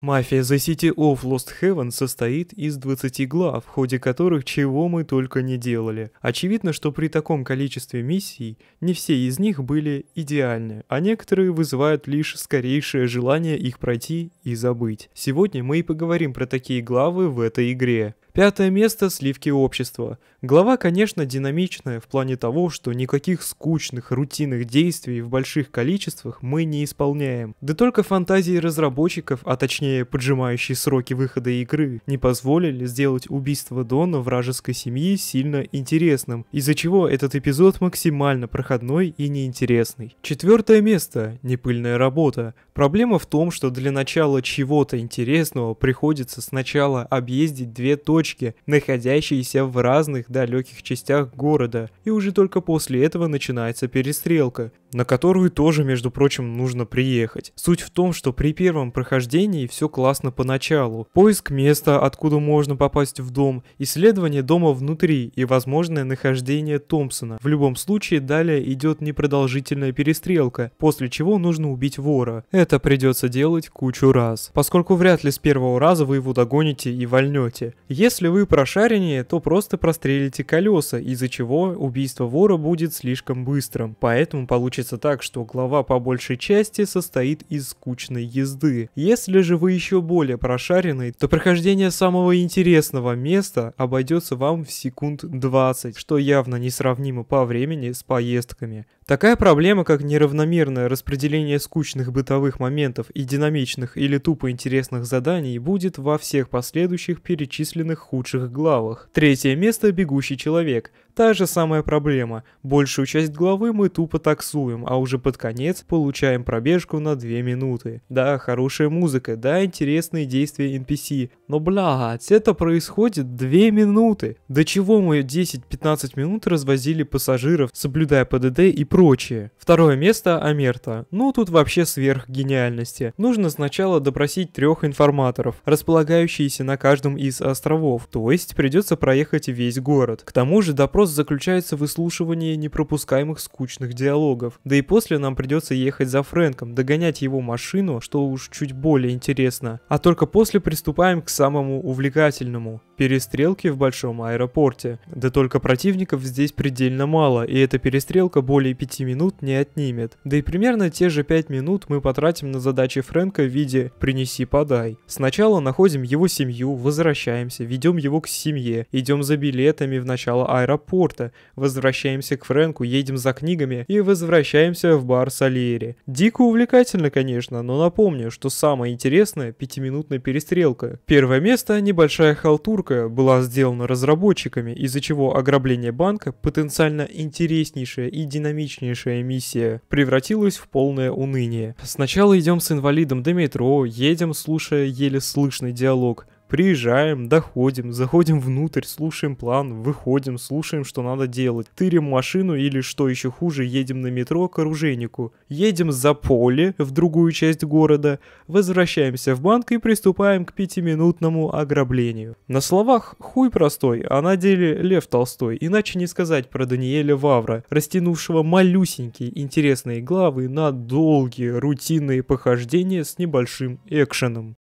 Мафия The City of Lost Heaven состоит из 20 глав, в ходе которых чего мы только не делали. Очевидно, что при таком количестве миссий не все из них были идеальны, а некоторые вызывают лишь скорейшее желание их пройти и забыть. Сегодня мы и поговорим про такие главы в этой игре. Пятое место – сливки общества. Глава, конечно, динамичная в плане того, что никаких скучных, рутинных действий в больших количествах мы не исполняем. Да только фантазии разработчиков, а точнее поджимающие сроки выхода игры, не позволили сделать убийство Дона вражеской семьи сильно интересным, из-за чего этот эпизод максимально проходной и неинтересный. Четвертое место – непыльная работа. Проблема в том, что для начала чего-то интересного приходится сначала объездить две точки точки, находящиеся в разных далеких частях города, и уже только после этого начинается перестрелка, на которую тоже, между прочим, нужно приехать. Суть в том, что при первом прохождении все классно поначалу. Поиск места, откуда можно попасть в дом, исследование дома внутри и возможное нахождение Томпсона. В любом случае, далее идет непродолжительная перестрелка, после чего нужно убить вора. Это придется делать кучу раз, поскольку вряд ли с первого раза вы его догоните и вольнете. Если если вы прошаренее, то просто прострелите колеса, из-за чего убийство вора будет слишком быстрым. Поэтому получится так, что глава по большей части состоит из скучной езды. Если же вы еще более прошаренный, то прохождение самого интересного места обойдется вам в секунд 20, что явно несравнимо по времени с поездками. Такая проблема, как неравномерное распределение скучных бытовых моментов и динамичных или тупо интересных заданий, будет во всех последующих перечисленных худших главах. Третье место – «Бегущий человек». Та же самая проблема. Большую часть главы мы тупо таксуем, а уже под конец получаем пробежку на 2 минуты. Да, хорошая музыка, да, интересные действия NPC. Но блядь, это происходит 2 минуты. До чего мы 10-15 минут развозили пассажиров, соблюдая ПДД и прочее. Второе место Амерта. Ну тут вообще сверх гениальности. Нужно сначала допросить трех информаторов, располагающиеся на каждом из островов. То есть придется проехать весь город. К тому же допрос Вопрос заключается в выслушивании непропускаемых скучных диалогов. Да и после нам придется ехать за Фрэнком, догонять его машину, что уж чуть более интересно. А только после приступаем к самому увлекательному перестрелки в большом аэропорте. Да только противников здесь предельно мало, и эта перестрелка более 5 минут не отнимет. Да и примерно те же 5 минут мы потратим на задачи Фрэнка в виде «принеси-подай». Сначала находим его семью, возвращаемся, ведем его к семье, идем за билетами в начало аэропорта, возвращаемся к Фрэнку, едем за книгами и возвращаемся в бар Сальери. Дико увлекательно, конечно, но напомню, что самое интересное – пятиминутная перестрелка. Первое место – небольшая халтурка, сделка была сделана разработчиками, из-за чего ограбление банка, потенциально интереснейшая и динамичнейшая миссия, превратилась в полное уныние. Сначала идем с инвалидом до метро, едем, слушая еле слышный диалог. Приезжаем, доходим, заходим внутрь, слушаем план, выходим, слушаем, что надо делать. Тырим машину или, что еще хуже, едем на метро к оружейнику. Едем за поле в другую часть города, возвращаемся в банк и приступаем к пятиминутному ограблению. На словах хуй простой, а на деле Лев Толстой, иначе не сказать про Даниэля Вавра, растянувшего малюсенькие интересные главы на долгие рутинные похождения с небольшим экшеном.